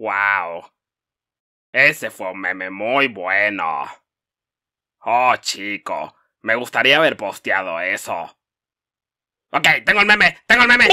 ¡Wow! Ese fue un meme muy bueno. Oh, chico, me gustaría haber posteado eso. Ok, tengo el meme, tengo el meme.